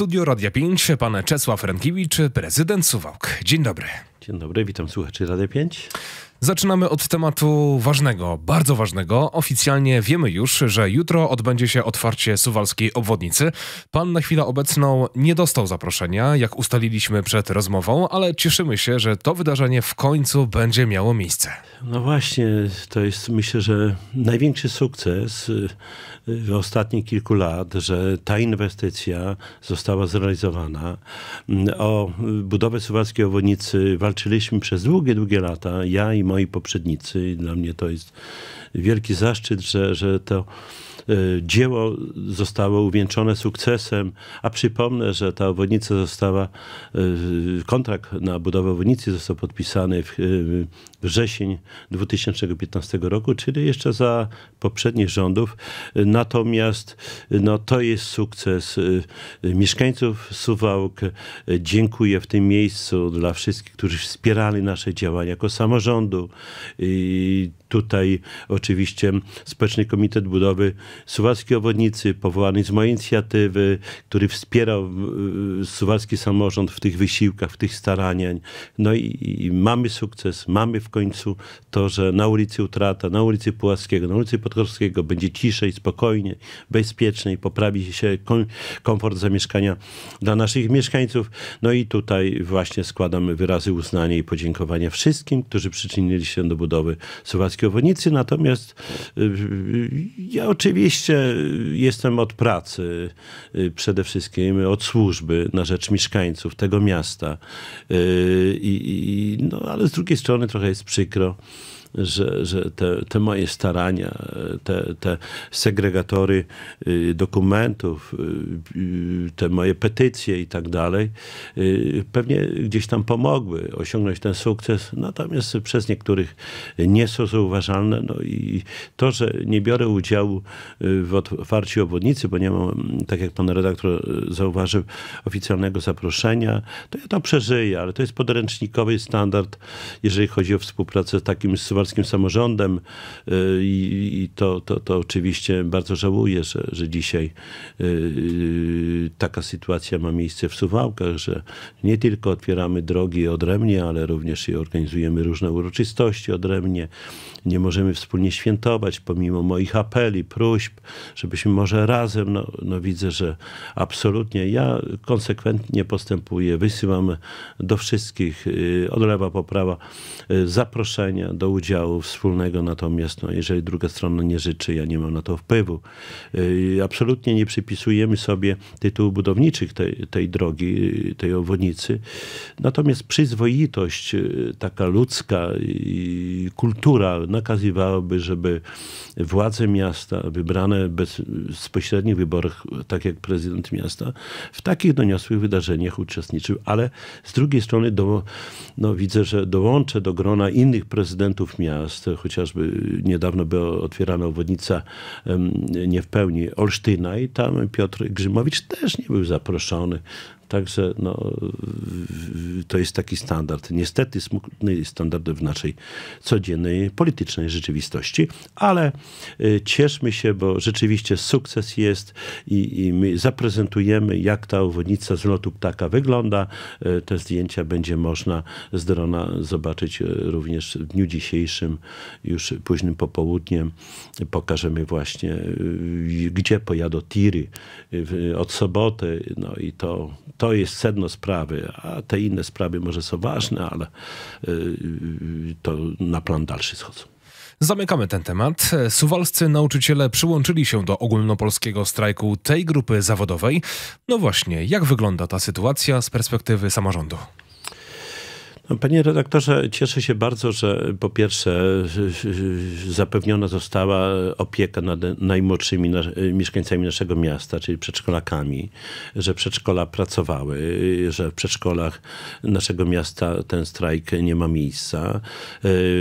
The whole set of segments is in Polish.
studio Radia 5 pan Czesław Renkiewicz, prezydent Suwałk. Dzień dobry. Dzień dobry, witam słuchaczy Radia 5. Zaczynamy od tematu ważnego, bardzo ważnego. Oficjalnie wiemy już, że jutro odbędzie się otwarcie suwalskiej obwodnicy. Pan na chwilę obecną nie dostał zaproszenia, jak ustaliliśmy przed rozmową, ale cieszymy się, że to wydarzenie w końcu będzie miało miejsce. No właśnie, to jest myślę, że największy sukces y, ostatnich kilku lat, że ta inwestycja została zrealizowana. Mm, o budowę Suwalskiej Obwodnicy walczyliśmy przez długie, długie lata, ja i moi poprzednicy. Dla mnie to jest wielki zaszczyt, że, że to E, dzieło zostało uwieńczone sukcesem, a przypomnę, że ta obwodnica została, e, kontrakt na budowę obwodnicy został podpisany w e, wrzesień 2015 roku, czyli jeszcze za poprzednich rządów. Natomiast no, to jest sukces mieszkańców Suwałk. Dziękuję w tym miejscu dla wszystkich, którzy wspierali nasze działania jako samorządu. I tutaj oczywiście Społeczny Komitet Budowy suwalskiej obwodnicy powołany z mojej inicjatywy, który wspierał y, y, suwalski samorząd w tych wysiłkach, w tych staraniach. No i, i mamy sukces, mamy w końcu to, że na ulicy Utrata, na ulicy Pułaskiego, na ulicy Podkorskiego będzie ciszej, spokojniej, bezpieczniej, poprawi się komfort zamieszkania dla naszych mieszkańców. No i tutaj właśnie składamy wyrazy uznania i podziękowania wszystkim, którzy przyczynili się do budowy suwalskiej obwodnicy. Natomiast y, ja oczywiście Oczywiście jestem od pracy y, przede wszystkim, od służby na rzecz mieszkańców tego miasta. Y, I, i, no, ale z drugiej strony trochę jest przykro że, że te, te moje starania, te, te segregatory y, dokumentów, y, y, te moje petycje i tak dalej, pewnie gdzieś tam pomogły osiągnąć ten sukces, natomiast przez niektórych nie są zauważalne. No i to, że nie biorę udziału w otwarciu obwodnicy, bo nie mam, tak jak pan redaktor zauważył, oficjalnego zaproszenia, to ja to przeżyję, ale to jest podręcznikowy standard, jeżeli chodzi o współpracę z takim z polskim samorządem y, i, i to, to, to oczywiście bardzo żałuję, że, że dzisiaj y, y, taka sytuacja ma miejsce w Suwałkach, że nie tylko otwieramy drogi odrębnie, ale również i organizujemy różne uroczystości odrębnie. Nie możemy wspólnie świętować, pomimo moich apeli, próśb, żebyśmy może razem, no, no widzę, że absolutnie ja konsekwentnie postępuję, wysyłam do wszystkich, od po poprawa, zaproszenia do udziału udziału wspólnego, natomiast no, jeżeli druga strona nie życzy, ja nie mam na to wpływu. Y, absolutnie nie przypisujemy sobie tytułu budowniczych tej, tej drogi, y, tej obwodnicy. Natomiast przyzwoitość y, taka ludzka i kultura nakazywałaby, żeby władze miasta wybrane bez bezpośrednich wyborach, tak jak prezydent miasta, w takich doniosłych wydarzeniach uczestniczył. Ale z drugiej strony do, no, widzę, że dołączę do grona innych prezydentów miast, chociażby niedawno była otwierana obwodnica nie w pełni Olsztyna i tam Piotr Grzymowicz też nie był zaproszony Także no, to jest taki standard. Niestety smutny standard w naszej codziennej politycznej rzeczywistości, ale y, cieszmy się, bo rzeczywiście sukces jest i, i my zaprezentujemy, jak ta obwodnica z lotu ptaka wygląda. Y, te zdjęcia będzie można z drona zobaczyć y, również w dniu dzisiejszym, już późnym popołudniem. Pokażemy właśnie, gdzie pojadą tiry od soboty. No i to to jest sedno sprawy, a te inne sprawy może są ważne, ale y, to na plan dalszy schodzą. Zamykamy ten temat. Suwalscy nauczyciele przyłączyli się do ogólnopolskiego strajku tej grupy zawodowej. No właśnie, jak wygląda ta sytuacja z perspektywy samorządu? No, panie redaktorze, cieszę się bardzo, że po pierwsze zapewniona została opieka nad najmłodszymi mieszkańcami naszego miasta, czyli przedszkolakami, że przedszkola pracowały, że w przedszkolach naszego miasta ten strajk nie ma miejsca.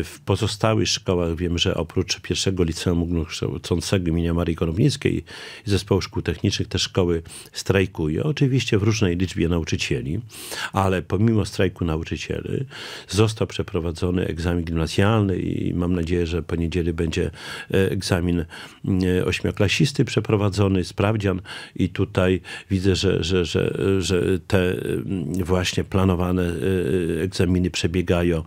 W pozostałych szkołach wiem, że oprócz pierwszego liceum ogólnokształcącego imienia Marii Konownickiej i zespołu szkół technicznych te szkoły strajkują. Oczywiście w różnej liczbie nauczycieli, ale pomimo strajku nauczycieli Został przeprowadzony egzamin gimnazjalny i mam nadzieję, że po będzie e, egzamin e, ośmioklasisty przeprowadzony, sprawdzian i tutaj widzę, że, że, że, że te mm, właśnie planowane e, egzaminy przebiegają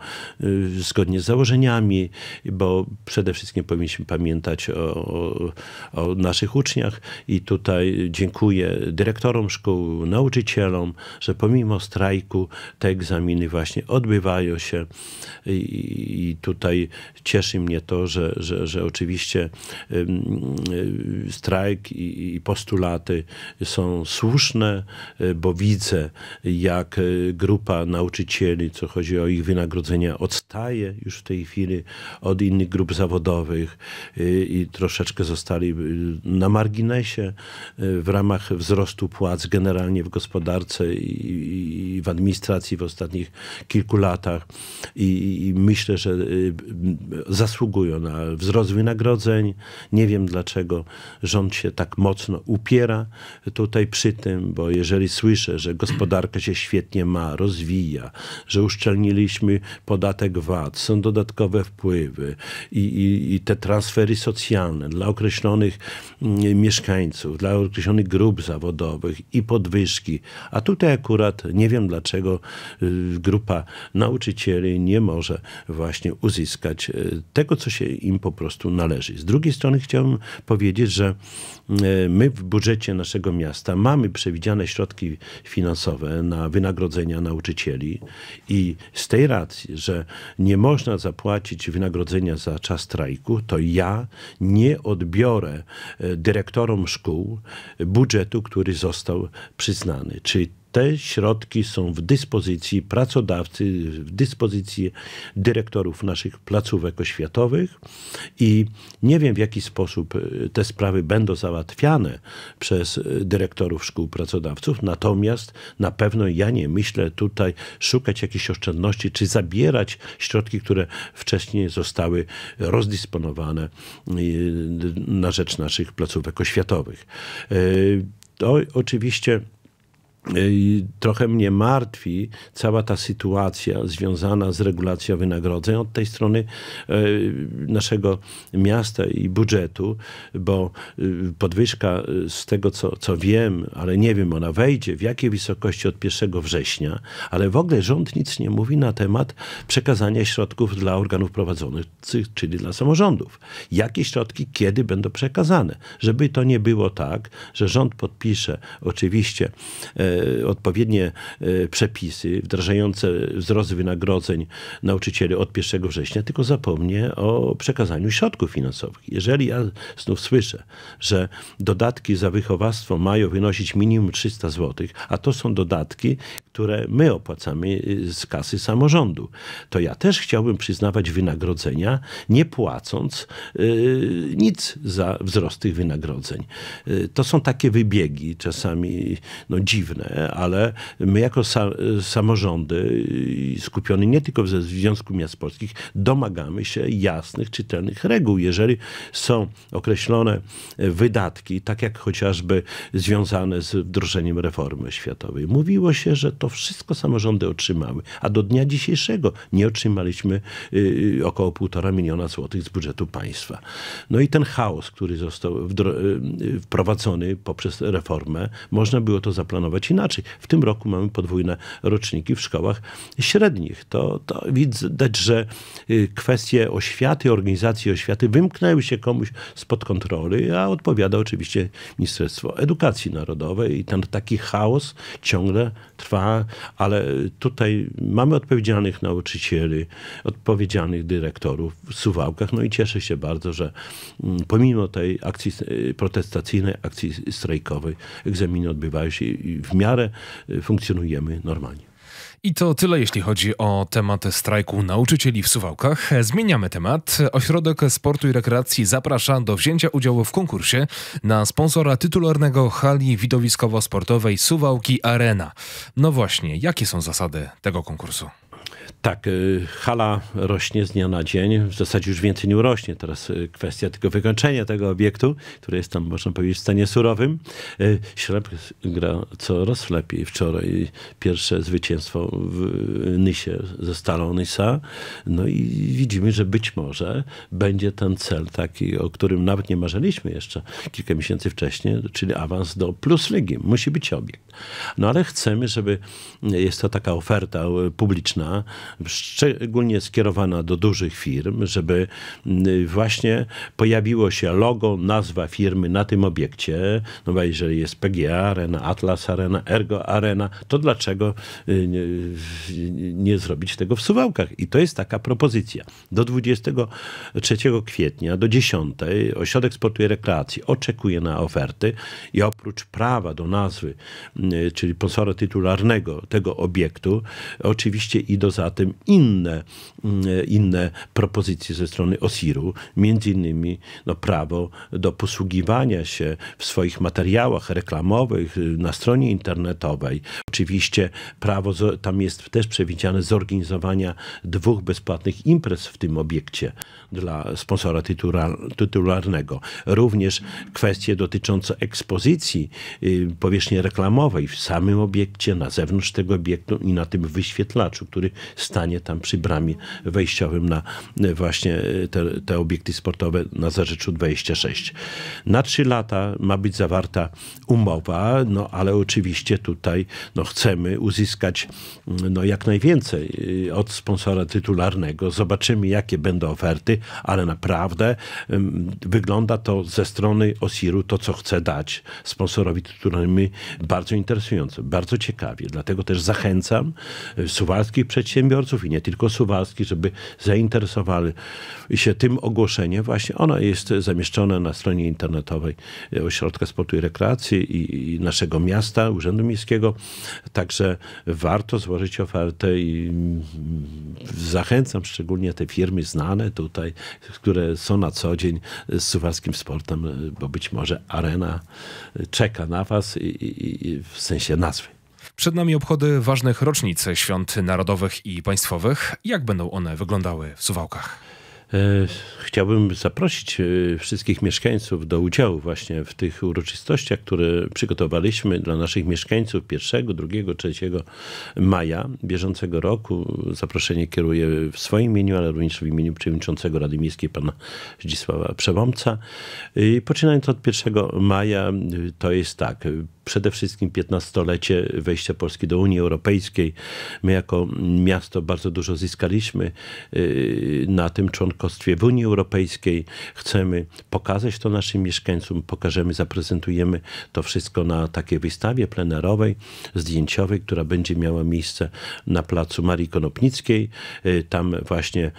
zgodnie z założeniami, bo przede wszystkim powinniśmy pamiętać o, o, o naszych uczniach i tutaj dziękuję dyrektorom szkół, nauczycielom, że pomimo strajku te egzaminy właśnie odbywają się i tutaj cieszy mnie to, że, że, że oczywiście e, strajk i postulaty są słuszne, e, bo widzę jak e, grupa nauczycieli, co chodzi o ich wynagrodzenia, odstaje już w tej chwili od innych grup zawodowych i troszeczkę zostali na marginesie w ramach wzrostu płac generalnie w gospodarce i w administracji w ostatnich kilku kilku latach i, i myślę, że y, y, zasługują na wzrost wynagrodzeń. Nie wiem dlaczego rząd się tak mocno upiera tutaj przy tym, bo jeżeli słyszę, że gospodarka się świetnie ma, rozwija, że uszczelniliśmy podatek VAT, są dodatkowe wpływy i, i, i te transfery socjalne dla określonych mm, mieszkańców, dla określonych grup zawodowych i podwyżki. A tutaj akurat nie wiem dlaczego y, grupa nauczycieli nie może właśnie uzyskać e, tego, co się im po prostu należy. Z drugiej strony chciałbym powiedzieć, że e, my w budżecie naszego miasta mamy przewidziane środki finansowe na wynagrodzenia nauczycieli i z tej racji, że nie można zapłacić wynagrodzenia za czas strajku, to ja nie odbiorę e, dyrektorom szkół budżetu, który został przyznany. Czyli te środki są w dyspozycji pracodawcy, w dyspozycji dyrektorów naszych placówek oświatowych i nie wiem w jaki sposób e, te sprawy będą załatwiane przez e, dyrektorów szkół pracodawców, natomiast na pewno ja nie myślę tutaj szukać jakichś oszczędności czy zabierać środki, które wcześniej zostały rozdysponowane e, na rzecz naszych placówek oświatowych. To oczywiście E, trochę mnie martwi cała ta sytuacja związana z regulacją wynagrodzeń od tej strony e, naszego miasta i budżetu, bo e, podwyżka z tego, co, co wiem, ale nie wiem, ona wejdzie w jakiej wysokości od 1 września, ale w ogóle rząd nic nie mówi na temat przekazania środków dla organów prowadzonych, czyli dla samorządów. Jakie środki kiedy będą przekazane? Żeby to nie było tak, że rząd podpisze oczywiście E, odpowiednie e, przepisy wdrażające wzrost wynagrodzeń nauczycieli od 1 września, tylko zapomnie o przekazaniu środków finansowych. Jeżeli ja znów słyszę, że dodatki za wychowawstwo mają wynosić minimum 300 zł, a to są dodatki, które my opłacamy e, z kasy samorządu, to ja też chciałbym przyznawać wynagrodzenia, nie płacąc nic za wzrost tych wynagrodzeń. to są takie wybiegi, czasami no, dziwne ważne, ale my jako sa samorządy, skupiony nie tylko w Związku Miast Polskich, domagamy się jasnych, czytelnych reguł. Jeżeli są określone wydatki, tak jak chociażby związane z wdrożeniem reformy światowej, mówiło się, że to wszystko samorządy otrzymały, a do dnia dzisiejszego nie otrzymaliśmy y, y, około półtora miliona złotych z budżetu państwa. No i ten chaos, który został y, wprowadzony poprzez reformę, można było to zaplanować inaczej. W tym roku mamy podwójne roczniki w szkołach średnich. To, to widać, że y, kwestie oświaty, organizacji oświaty wymknęły się komuś spod kontroli, a odpowiada oczywiście Ministerstwo Edukacji Narodowej i ten taki chaos ciągle trwa, ale tutaj mamy odpowiedzialnych nauczycieli, odpowiedzialnych dyrektorów w Suwałkach, no i cieszę się bardzo, że mm, pomimo tej akcji y, protestacyjnej, akcji strajkowej egzaminy odbywają się w miarę miarę y, funkcjonujemy normalnie. I to tyle, jeśli chodzi o temat strajku nauczycieli w Suwałkach. Zmieniamy temat. Ośrodek Sportu i Rekreacji zaprasza do wzięcia udziału w konkursie na sponsora tytularnego hali widowiskowo-sportowej Suwałki Arena. No właśnie, jakie są zasady tego konkursu? Tak, y, hala rośnie z dnia na dzień. W zasadzie już więcej nie urośnie. Teraz y, kwestia tylko wykończenia tego obiektu, który jest tam, można powiedzieć, w stanie surowym. Y, ślep gra coraz lepiej. Wczoraj pierwsze zwycięstwo w Nysie ze Stalą Nysa. No i widzimy, że być może będzie ten cel taki, o którym nawet nie marzyliśmy jeszcze kilka miesięcy wcześniej, czyli awans do plus ligi. Musi być obiekt. No ale chcemy, żeby jest to taka oferta publiczna, szczególnie skierowana do dużych firm, żeby mm, właśnie pojawiło się logo, nazwa firmy na tym obiekcie. No bo jeżeli jest PGA Arena, Atlas Arena, Ergo Arena, to dlaczego y, y, nie, zrobić tego w Suwałkach? I to jest taka propozycja. Do 23 kwietnia, do 10 Ośrodek Sportu i Rekreacji oczekuje na oferty i oprócz prawa do nazwy, y, czyli sponsora tytularnego tego obiektu, oczywiście i do zawartości zatem inne, mm, inne propozycje ze strony Osiru, między innymi no, prawo do posługiwania się w swoich materiałach reklamowych y, na stronie internetowej. Oczywiście prawo tam jest też przewidziane zorganizowania dwóch bezpłatnych imprez w tym obiekcie dla sponsora tytularnego. Również kwestie dotyczące ekspozycji y, powierzchni reklamowej w samym obiekcie, na zewnątrz tego obiektu i na tym wyświetlaczu, który stanie tam przy bramie wejściowym na e, właśnie e, te, te obiekty sportowe na Zarzeczu 26. Na trzy lata ma być zawarta umowa, no ale oczywiście tutaj no, chcemy uzyskać mm, no, jak najwięcej e, od sponsora tytularnego. Zobaczymy, jakie będą oferty, ale naprawdę wygląda to ze strony Osiru to, co chce dać sponsorowi tytularnymi bardzo interesujące, bardzo ciekawie. Dlatego też zachęcam suwalskich przedsiębiorców, przedsiębiorców i nie tylko suwalskich, żeby zainteresowali się tym ogłoszeniem. Właśnie ono jest zamieszczone na stronie internetowej Ośrodka Sportu i Rekreacji i, i naszego miasta, Urzędu Miejskiego. Także warto złożyć ofertę i mm, zachęcam szczególnie te firmy znane tutaj, które są na co dzień z suwalskim sportem, bo być może arena czeka na was i, i, i w sensie nazwy. Przed nami obchody ważnych rocznic świąt narodowych i państwowych. Jak będą one wyglądały w Suwałkach? E, chciałbym zaprosić e, wszystkich mieszkańców do udziału właśnie w tych uroczystościach, które przygotowaliśmy dla naszych mieszkańców 1, 2, 3 maja bieżącego roku. Zaproszenie kieruję w swoim imieniu, ale również w imieniu przewodniczącego Rady Miejskiej pana Zdzisława Przewąca. I e, poczynając od 1 maja, to jest tak przede wszystkim 15-lecie wejścia Polski do Unii Europejskiej. My jako miasto bardzo dużo zyskaliśmy y, na tym członkostwie w Unii Europejskiej. Chcemy pokazać to naszym mieszkańcom, pokażemy, zaprezentujemy to wszystko na takiej wystawie plenerowej, zdjęciowej, która będzie miała miejsce na placu Marii Konopnickiej. Y, tam właśnie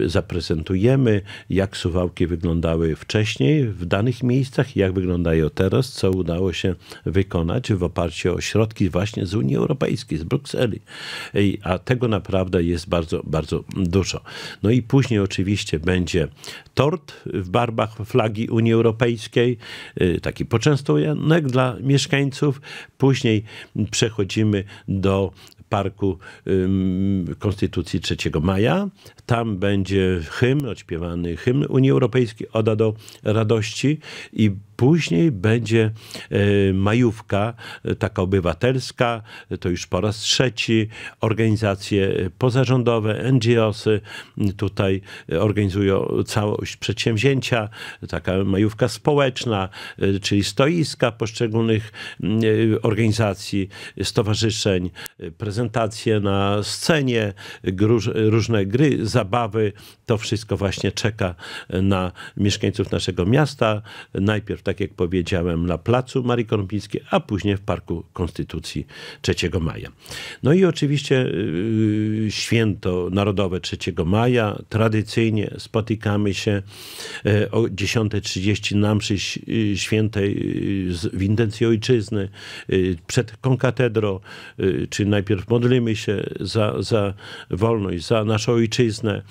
y, zaprezentujemy, jak Suwałki wyglądały wcześniej w danych miejscach, jak wyglądają teraz, co udało się wykonać wykonać w oparciu o środki właśnie z Unii Europejskiej, z Brukseli. A tego naprawdę jest bardzo, bardzo dużo. No i później oczywiście będzie tort w barwach flagi Unii Europejskiej, y, taki poczęstunek dla mieszkańców. Później przechodzimy do Parku Konstytucji 3 maja. Tam będzie hymn, odśpiewany hymn Unii Europejskiej, Oda do Radości i Później będzie e, majówka, e, taka obywatelska, e, to już po raz trzeci. Organizacje pozarządowe, NGOsy tutaj organizują całość przedsięwzięcia, taka majówka społeczna, czyli stoiska poszczególnych organizacji, stowarzyszeń, prezentacje na scenie, różne gry, zabawy. To wszystko właśnie czeka na mieszkańców naszego miasta. Najpierw tak tak jak powiedziałem, na placu Marii Kolumbińskiej, a później w Parku Konstytucji 3 maja. No i oczywiście yy, święto narodowe 3 maja. Tradycyjnie spotykamy się yy, o 10.30 na mszy yy, świętej w intencji ojczyzny przed konkatedrą, czy najpierw modlimy się za, za wolność, za naszą ojczyznę.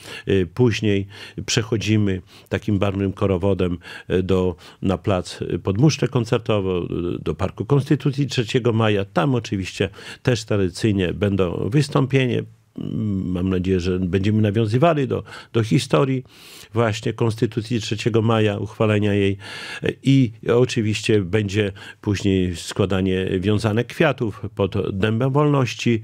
Później przechodzimy takim barwnym korowodem do, na plac pod Muszczę Koncertową, y, do Parku Konstytucji 3 maja. Tam oczywiście też tradycyjnie będą wystąpienie mm, mam nadzieję, że będziemy nawiązywali do, do historii właśnie Konstytucji 3 maja, uchwalenia jej i oczywiście będzie później składanie wiązanek kwiatów pod dębem wolności.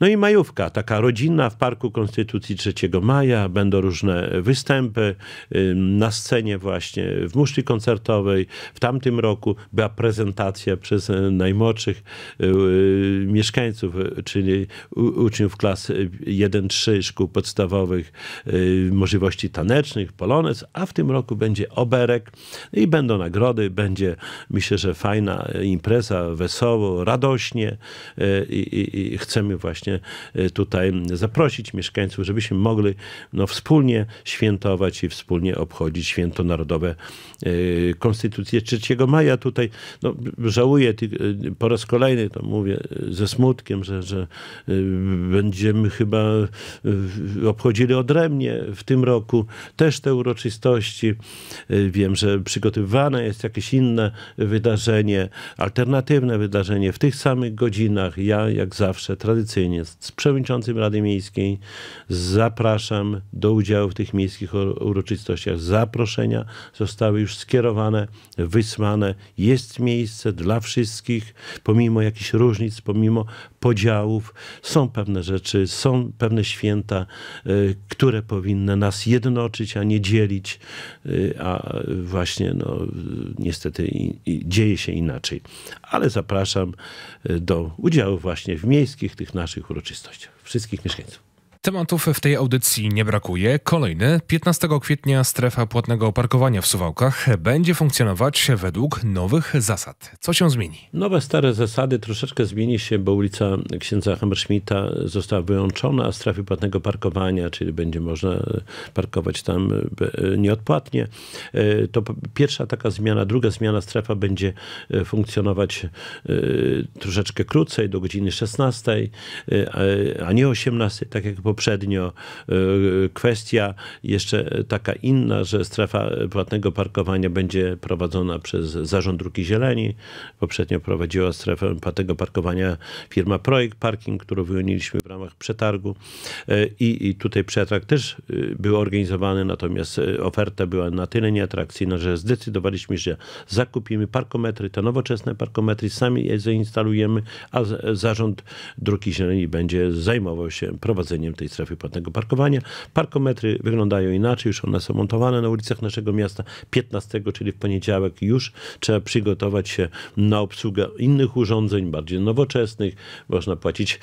No i majówka, taka rodzinna w Parku Konstytucji 3 maja, będą różne występy na scenie właśnie, w muszli koncertowej. W tamtym roku była prezentacja przez e, najmłodszych e, e, mieszkańców, czyli uczniów klas 1-3 szkół podstawowych, możliwości tanecznych, polonez, a w tym roku będzie oberek i będą nagrody, będzie myślę, że fajna impreza, wesoło, radośnie i, i, i chcemy właśnie E, tutaj zaprosić mieszkańców, żebyśmy mogli no, wspólnie świętować i wspólnie obchodzić święto narodowe e, Konstytucję 3 maja. Tutaj no, żałuję e, po raz kolejny, to mówię ze smutkiem, że, że będziemy chyba obchodzili odrębnie w tym roku też te uroczystości. Wiem, że przygotowywane jest jakieś inne wydarzenie, alternatywne wydarzenie w tych samych godzinach. Ja, jak zawsze, tradycyjnie jest z przewodniczącym Rady Miejskiej. Zapraszam do udziału w tych miejskich uroczystościach. Zaproszenia zostały już skierowane, wysłane. Jest miejsce dla wszystkich, pomimo jakichś różnic, pomimo podziałów. Są pewne rzeczy, są pewne święta, y, które powinny nas jednoczyć, a nie dzielić. Y, a właśnie, no, niestety dzieje się inaczej. Ale zapraszam y, do udziału właśnie w miejskich tych naszych uroczystość. Wszystkich mieszkańców. Tematów w tej audycji nie brakuje. Kolejny, 15 kwietnia strefa płatnego parkowania w Suwałkach będzie funkcjonować według nowych zasad. Co się zmieni? Nowe, stare zasady troszeczkę zmieni się, bo ulica księdza Hammerschmidta została wyłączona, a strefy płatnego parkowania, czyli będzie można parkować tam e, nieodpłatnie. E, to pierwsza taka zmiana. Druga zmiana, strefa będzie e, funkcjonować troszeczkę krócej, do godziny 16, a nie 18, tak jak po poprzednio. E, kwestia jeszcze taka inna, że strefa płatnego parkowania będzie prowadzona przez Zarząd Druki Zieleni. Poprzednio prowadziła strefę płatnego parkowania firma Projekt Parking, którą wyłoniliśmy w ramach przetargu. E, I, i tutaj przetarg też e, był organizowany, natomiast oferta była na tyle nieatrakcyjna, że zdecydowaliśmy, że zakupimy parkometry, te nowoczesne parkometry, sami je zainstalujemy, a Zarząd Drugi Zieleni będzie zajmował się prowadzeniem tej strefy płatnego parkowania. Parkometry wyglądają inaczej, już one są montowane na ulicach naszego miasta. 15, czyli w poniedziałek już trzeba przygotować się na obsługę innych urządzeń, bardziej nowoczesnych. Można płacić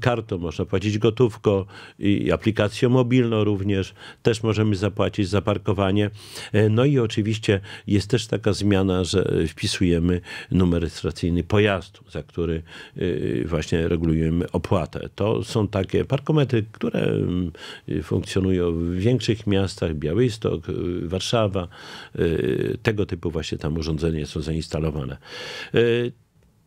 kartą, można płacić gotówką i aplikacją mobilną również. Też możemy zapłacić za parkowanie. E, no i oczywiście jest też taka zmiana, że e, wpisujemy numer rejestracyjny pojazdu, za który e, właśnie regulujemy opłatę. To są takie parkometry, które y, funkcjonują w większych miastach, Białystok, y, Warszawa. Y, tego typu właśnie tam urządzenia są zainstalowane.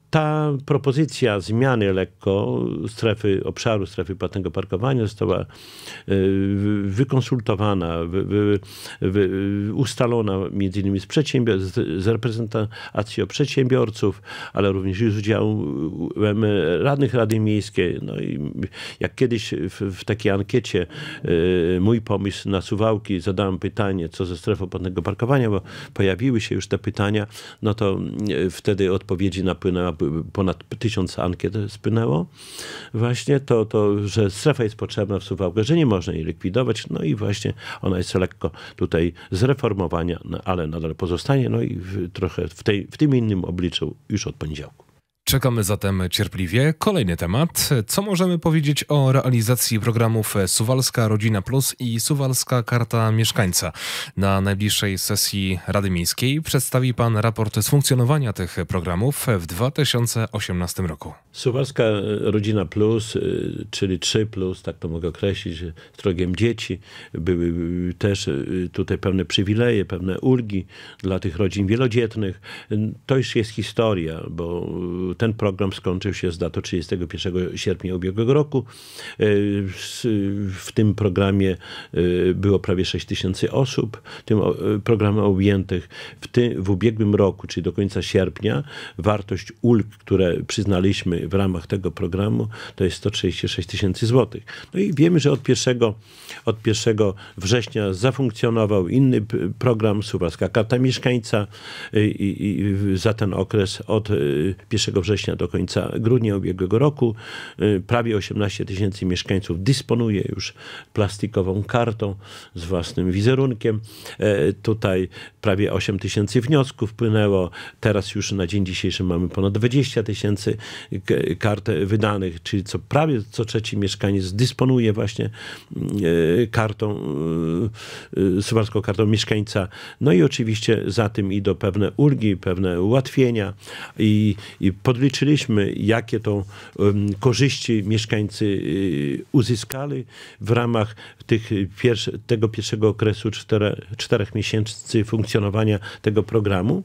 Ta propozycja zmiany lekko strefy obszaru, strefy płatnego parkowania została e, wykonsultowana, wy, wy, wy, ustalona między innymi z, przedsiębiorstw, z reprezentacją przedsiębiorców, ale również z udziałem radnych Rady Miejskiej. No i jak kiedyś w, w takiej ankiecie e, mój pomysł na Suwałki zadałem pytanie, co ze strefą płatnego parkowania, bo pojawiły się już te pytania, no to e, wtedy odpowiedzi napłynęła ponad tysiąc ankiet spłynęło właśnie, to, to, że strefa jest potrzebna w Suwałkę, że nie można jej likwidować, no i właśnie ona jest lekko tutaj zreformowania, no ale nadal pozostanie, no i w, trochę w, tej, w tym innym obliczu już od poniedziałku. Czekamy zatem cierpliwie. Kolejny temat. Co możemy powiedzieć o realizacji programów Suwalska Rodzina Plus i Suwalska Karta Mieszkańca? Na najbliższej sesji Rady Miejskiej przedstawi Pan raport z funkcjonowania tych programów w 2018 roku. Suwalska e, Rodzina Plus, e, czyli 3 Plus, tak to mogę określić, strogiem dzieci. Były e, też tutaj pewne przywileje, pewne ulgi dla tych rodzin wielodzietnych. To już jest historia, bo ten program skończył się z datą 31 sierpnia ubiegłego roku. W tym programie było prawie 6 tysięcy osób, tym programem objętych. W, tym, w ubiegłym roku, czyli do końca sierpnia, wartość ulg, które przyznaliśmy w ramach tego programu, to jest 136 tysięcy złotych. No i wiemy, że od 1, od 1 września zafunkcjonował inny program, Suwalska Karta Mieszkańca y, i, i za ten okres od 1 y, września do końca grudnia ubiegłego roku y, prawie 18 tysięcy mieszkańców dysponuje już plastikową kartą z własnym wizerunkiem. E, tutaj prawie 8 tysięcy wniosków wpłynęło. Teraz już na dzień dzisiejszy mamy ponad 20 tysięcy kart wydanych, czyli co prawie co trzeci mieszkaniec dysponuje właśnie mm, e, kartą, e, e, sybacką kartą mieszkańca. No i oczywiście za tym idą pewne ulgi, pewne ułatwienia i, i podliczyliśmy, jakie to korzyści mieszkańcy uzyskali w ramach tych pierwszy, tego pierwszego okresu czterech miesięcy funkcjonowania tego programu.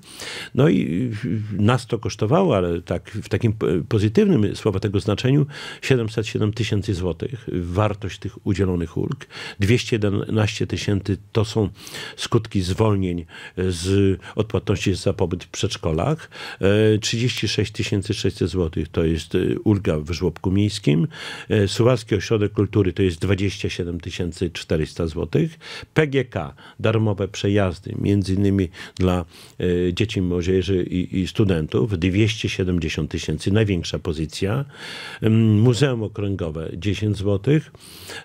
No i nas to kosztowało, ale tak w takim pozytywnym pozytywnym słowa tego znaczeniu 707 tysięcy złotych wartość tych udzielonych ulg. 211 tysięcy to są skutki zwolnień z odpłatności za pobyt w przedszkolach. 36 e, 600 złotych to jest e, ulga w żłobku miejskim. E, Suwalski Ośrodek Kultury to jest 27 400 złotych. PGK darmowe przejazdy między innymi dla dzieci, młodzieży i, i studentów 270 tysięcy. Największa pozycja. Muzeum Okręgowe 10 zł. E,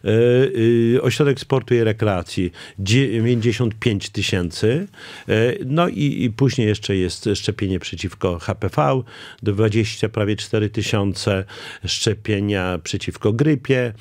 y, Ośrodek Sportu i Rekreacji 95 tysięcy. E, no i, i, później jeszcze jest szczepienie przeciwko HPV 20 prawie 4 tysiące. Szczepienia przeciwko grypie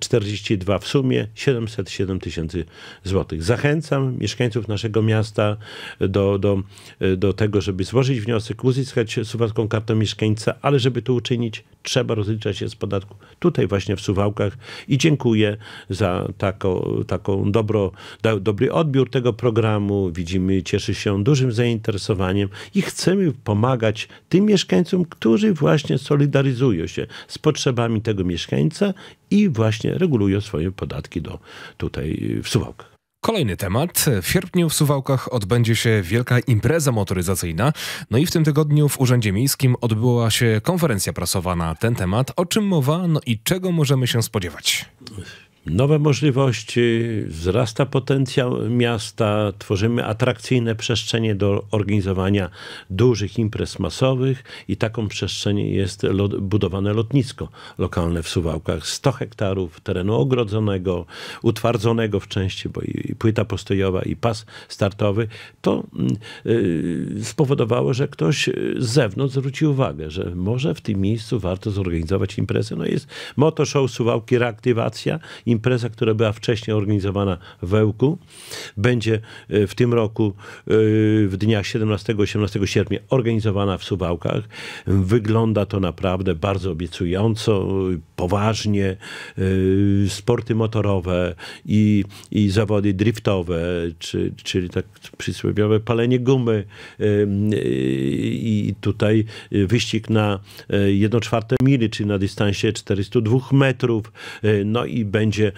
42 w sumie 707 tysięcy złotych. Zachęcam mieszkańców naszego miasta do, do, y, do tego, żeby złożyć wniosek, uzyskać suwacką kartę mieszkańca, ale żeby to uczynić, trzeba rozliczać się z podatku. Tutaj właśnie w Suwałkach i dziękuję za taką, taką dobro, dobry odbiór tego programu. Widzimy, cieszy się dużym zainteresowaniem i chcemy pomagać tym mieszkańcom, którzy właśnie solidaryzują się z potrzebami tego mieszkańca i właśnie regulują swoje podatki do, tutaj w Suwałkach. Kolejny temat. W sierpniu w Suwałkach odbędzie się wielka impreza motoryzacyjna. No i w tym tygodniu w Urzędzie Miejskim odbyła się konferencja prasowa na ten temat. O czym mowa, no i czego możemy się spodziewać? nowe możliwości, wzrasta potencjał miasta, tworzymy atrakcyjne przestrzenie do organizowania dużych imprez masowych i taką przestrzeń jest lot, budowane lotnisko lokalne w Suwałkach. 100 hektarów terenu ogrodzonego, utwardzonego w części, bo i płyta postojowa i pas startowy. To mm, y, spowodowało, że ktoś z zewnątrz zwrócił uwagę, że może w tym miejscu warto zorganizować imprezę. No jest motoshow Suwałki Reaktywacja, impreza, która była wcześniej organizowana w Ełku, będzie e, w tym roku e, w dniach 17-18 sierpnia organizowana w Suwałkach. Wygląda to naprawdę bardzo obiecująco, e, poważnie. Sporty motorowe i, i zawody driftowe, czy, czyli tak przysłowiowe palenie gumy i tutaj wyścig na 1,4 czwarte mili, czyli na dystansie 402 metrów. No i będzie będzie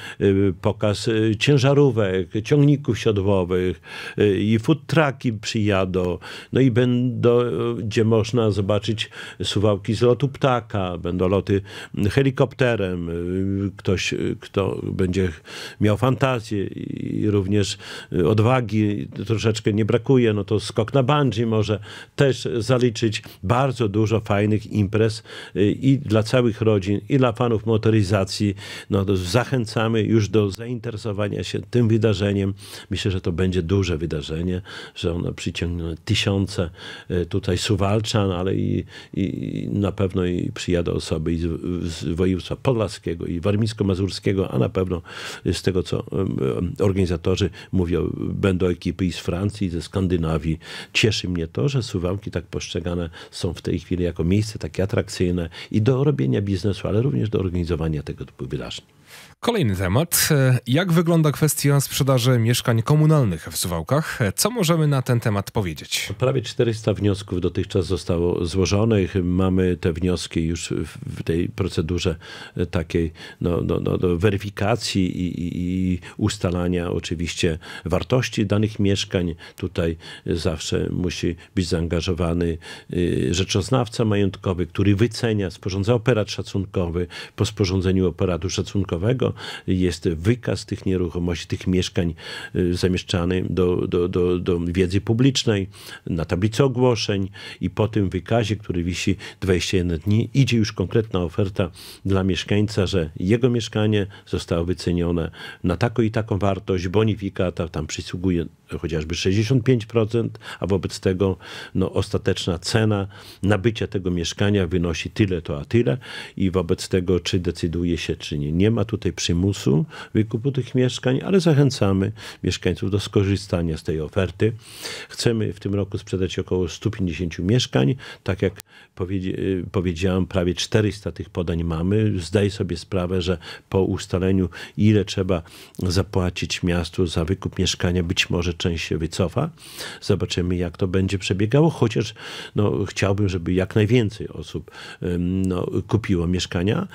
y, pokaz y, ciężarówek, ciągników siodłowych y, i food trucki przyjadą. No i będą, gdzie można zobaczyć suwałki z lotu ptaka, będą loty mm, helikopterem. Ktoś, kto będzie miał fantazję i również odwagi troszeczkę nie brakuje, no to skok na bungee może też zaliczyć bardzo dużo fajnych imprez i dla całych rodzin, i dla fanów motoryzacji. No to zachęcam zachęcamy już do zainteresowania się tym wydarzeniem. Myślę, że to będzie duże wydarzenie, że ono przyciągnie tysiące e, tutaj suwalczan, ale i, i na pewno i przyjadą osoby z, z województwa podlaskiego i warmińsko-mazurskiego, a na pewno z tego, co organizatorzy mówią, będą ekipy i z Francji, i ze Skandynawii. Cieszy mnie to, że Suwałki tak postrzegane są w tej chwili jako miejsce takie atrakcyjne i do robienia biznesu, ale również do organizowania tego typu wydarzeń. Kolejny temat. E, jak wygląda kwestia sprzedaży mieszkań komunalnych w Suwałkach? E, co możemy na ten temat powiedzieć? Prawie 400 wniosków dotychczas zostało złożonych. Mamy te wnioski już w tej procedurze e, takiej no, no, no weryfikacji i, i, i, ustalania oczywiście wartości danych mieszkań. Tutaj zawsze musi być zaangażowany rzeczoznawca majątkowy, który wycenia, sporządza operat szacunkowy po sporządzeniu operatu szacunkowego jest wykaz tych nieruchomości, tych mieszkań y, zamieszczany do, do, do, do wiedzy publicznej, na tablicy ogłoszeń i po tym wykazie, który wisi 21 dni, idzie już konkretna oferta dla mieszkańca, że jego mieszkanie zostało wycenione na taką i taką wartość, bonifikata tam przysługuje chociażby 65%, a wobec tego no, ostateczna cena nabycia tego mieszkania wynosi tyle to, a tyle i wobec tego, czy decyduje się, czy nie. Nie ma tutaj przymusu wykupu tych mieszkań, ale zachęcamy mieszkańców do skorzystania z tej oferty. Chcemy w tym roku sprzedać około 150 mieszkań. Tak jak powiedziałam, prawie 400 tych podań mamy. Zdaję sobie sprawę, że po ustaleniu, ile trzeba zapłacić miastu za wykup mieszkania, być może część się wycofa. Zobaczymy, jak to będzie przebiegało, chociaż no, chciałbym, żeby jak najwięcej osób no, kupiło mieszkania.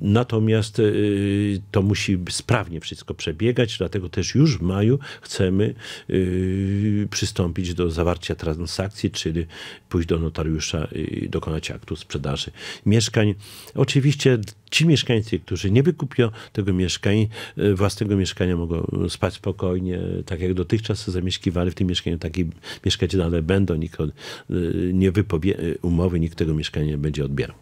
Natomiast y, to musi sprawnie wszystko przebiegać, dlatego też już w maju chcemy yy, przystąpić do zawarcia transakcji, czyli pójść do notariusza i dokonać aktu sprzedaży mieszkań. Oczywiście ci mieszkańcy, którzy nie wykupią tego mieszkania, yy, własnego mieszkania, mogą spać spokojnie, tak jak dotychczas zamieszkiwali w tym mieszkaniu, taki mieszkać dalej będą, nikt yy, nie wypowie umowy, nikt tego mieszkania nie będzie odbierał.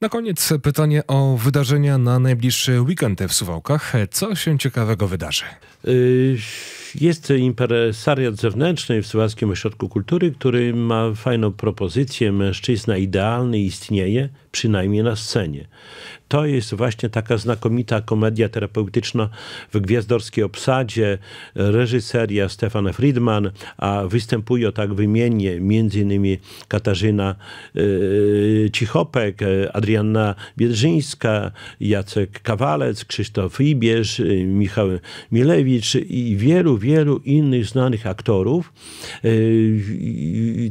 Na koniec pytanie o wydarzenia na najbliższy weekend w Suwałkach. Co się ciekawego wydarzy? Y, jest impresariat zewnętrzny w Słowackim Ośrodku Kultury, który ma fajną propozycję. Mężczyzna idealny istnieje, przynajmniej na scenie. To jest właśnie taka znakomita komedia terapeutyczna w Gwiazdorskiej Obsadzie, reżyseria Stefana Friedman, a występują tak wymiennie m.in. Katarzyna yy, Cichopek, Adrianna Biedrzyńska, Jacek Kawalec, Krzysztof Ibierz, Michał Milewicz i wielu, wielu innych znanych aktorów. E,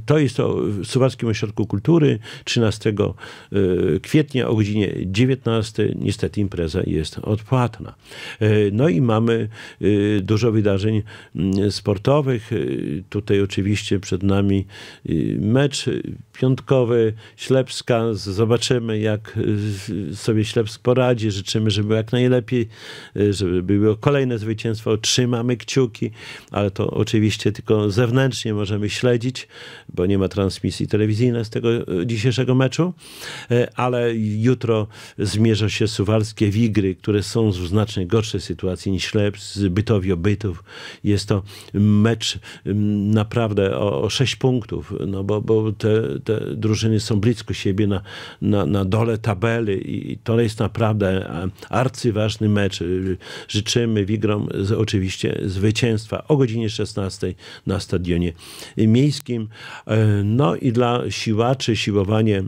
to jest to w Suwackim Ośrodku Kultury 13 e, kwietnia o godzinie 19. Niestety impreza jest odpłatna. E, no i mamy dużo wydarzeń mm, sportowych. Tutaj oczywiście przed nami mecz piątkowy Ślepska. Zobaczymy, jak sobie Ślepsk poradzi. Życzymy, żeby jak najlepiej, żeby było kolejne zwycięstwo. Trzymamy kciuki ale to oczywiście tylko zewnętrznie możemy śledzić, bo nie ma transmisji telewizyjnej z tego e, dzisiejszego meczu, e, ale jutro zmierza się suwalskie Wigry, które są w znacznie gorszej sytuacji niż z Bytowi Bytów. Jest to mecz naprawdę o, o 6 punktów, no bo, bo te, te drużyny są blisko siebie na, na, na dole tabeli i to jest naprawdę arcyważny mecz. E, życzymy Wigrom oczywiście zwycięstwa zwycięstwa o godzinie 16 na stadionie miejskim. E, no i dla siłaczy siłowanie e,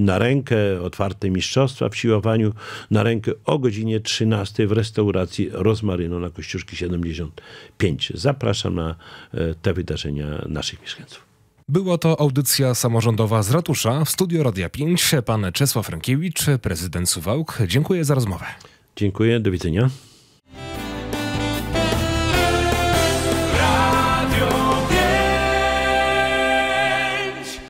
na rękę, otwarte mistrzostwa w siłowaniu na rękę o godzinie 13 w restauracji Rozmaryno na Kościuszki 75. Zapraszam na e, te wydarzenia naszych mieszkańców. Była to audycja samorządowa z ratusza w studio Radia 5. Pan Czesław Frankiewicz, prezydent Suwałk. Dziękuję za rozmowę. Dziękuję, do widzenia.